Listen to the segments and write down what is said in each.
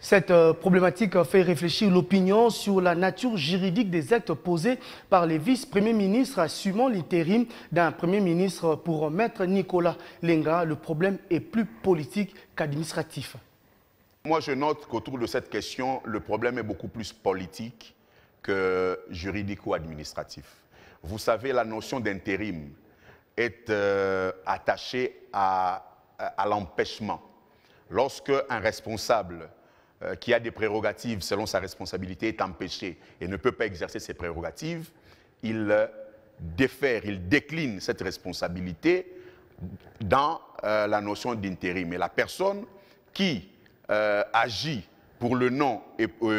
Cette euh, problématique fait réfléchir l'opinion sur la nature juridique des actes posés par les vice-premiers ministres assumant l'intérim d'un premier ministre pour maître Nicolas Lenga. Le problème est plus politique qu'administratif. Moi, je note qu'autour de cette question, le problème est beaucoup plus politique que juridique ou administratif. Vous savez, la notion d'intérim est euh, attachée à, à l'empêchement. Lorsque un responsable euh, qui a des prérogatives selon sa responsabilité est empêché et ne peut pas exercer ses prérogatives, il euh, il décline cette responsabilité dans euh, la notion d'intérim. Et la personne qui agit pour le nom et pour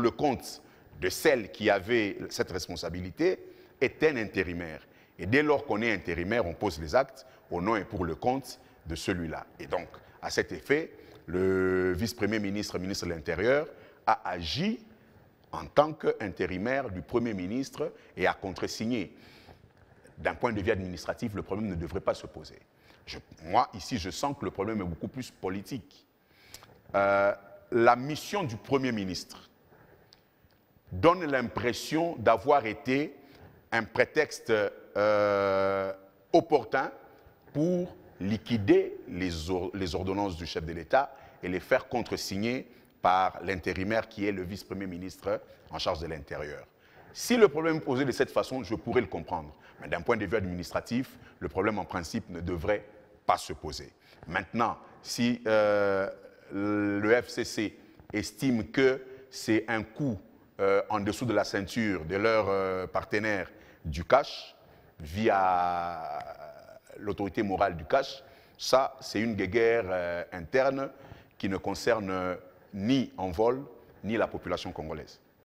le compte de celle qui avait cette responsabilité est un intérimaire. Et dès lors qu'on est intérimaire, on pose les actes au nom et pour le compte de celui-là. Et donc, à cet effet, le vice-premier ministre, ministre de l'Intérieur, a agi en tant qu'intérimaire du Premier ministre et a contresigné. D'un point de vue administratif, le problème ne devrait pas se poser. moi, ici, je sens que le problème est beaucoup plus politique. Euh, la mission du Premier ministre donne l'impression d'avoir été un prétexte euh, opportun pour liquider les, les ordonnances du chef de l'État et les faire contresigner par l'intérimaire qui est le vice-premier ministre en charge de l'Intérieur. Si le problème est posé de cette façon, je pourrais le comprendre. Mais d'un point de vue administratif, le problème en principe ne devrait pas se poser. Maintenant, si euh, le FCC estime que c'est un coût euh, en dessous de la ceinture de leur euh, partenaire du cash via l'autorité morale du cash, ça, c'est une guerre euh, interne qui ne concerne ni en vol, ni la population congolaise.